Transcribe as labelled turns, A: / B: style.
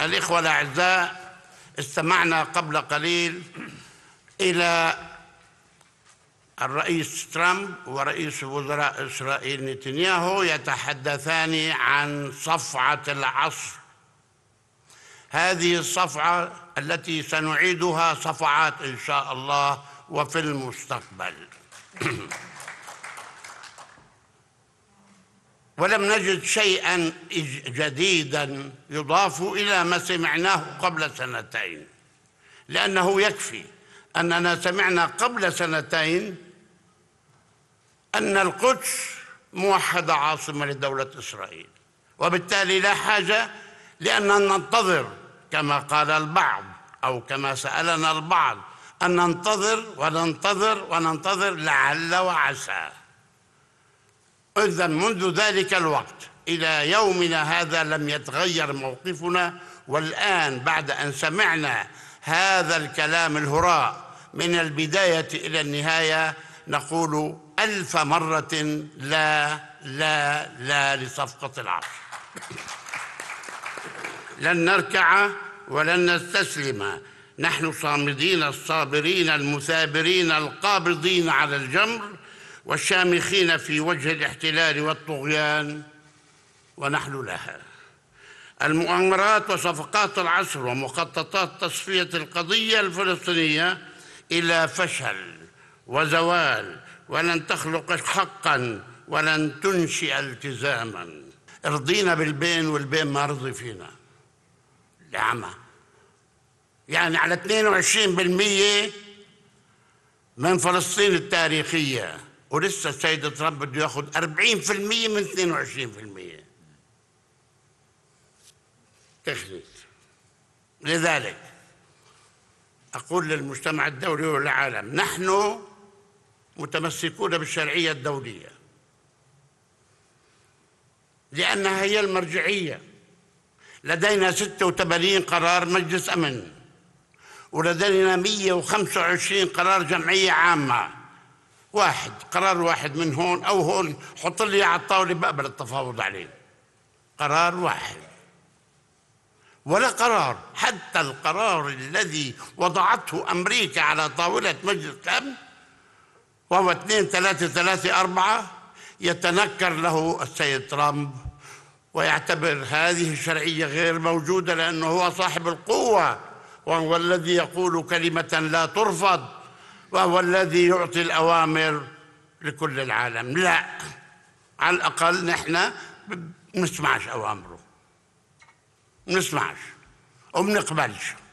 A: الإخوة الأعزاء استمعنا قبل قليل إلى الرئيس ترامب ورئيس وزراء إسرائيل نتنياهو يتحدثان عن صفعة العصر هذه الصفعة التي سنعيدها صفعات إن شاء الله وفي المستقبل ولم نجد شيئا جديدا يضاف الى ما سمعناه قبل سنتين لانه يكفي اننا سمعنا قبل سنتين ان القدس موحده عاصمه لدوله اسرائيل وبالتالي لا حاجه لان ننتظر كما قال البعض او كما سالنا البعض ان ننتظر وننتظر وننتظر لعل وعسى إذا منذ ذلك الوقت إلى يومنا هذا لم يتغير موقفنا والآن بعد أن سمعنا هذا الكلام الهراء من البداية إلى النهاية نقول ألف مرة لا لا لا لصفقة العرش لن نركع ولن نستسلم نحن صامدين الصابرين المثابرين القابضين على الجمر والشامخين في وجه الاحتلال والطغيان ونحن لها المؤامرات وصفقات العصر ومخططات تصفيه القضيه الفلسطينيه الى فشل وزوال ولن تخلق حقا ولن تنشئ التزاما ارضينا بالبين والبين ما رضي فينا الأعمى يعني على 22% من فلسطين التاريخيه ولسه السيد ترامب بده ياخذ 40% من 22% تخليط لذلك أقول للمجتمع الدولي والعالم نحن متمسكون بالشرعية الدولية لأنها هي المرجعية لدينا 86 قرار مجلس أمن ولدينا 125 قرار جمعية عامة واحد قرار واحد من هون او هون حط لي على الطاوله بقبل التفاوض عليه قرار واحد ولا قرار حتى القرار الذي وضعته امريكا على طاوله مجلس الامن وهو 2 3 3 4 يتنكر له السيد ترامب ويعتبر هذه الشرعيه غير موجوده لانه هو صاحب القوه وهو الذي يقول كلمه لا ترفض وهو الذي يعطي الأوامر لكل العالم لا على الأقل نحن بنسمعش أوامره بنسمعش وبنقبلش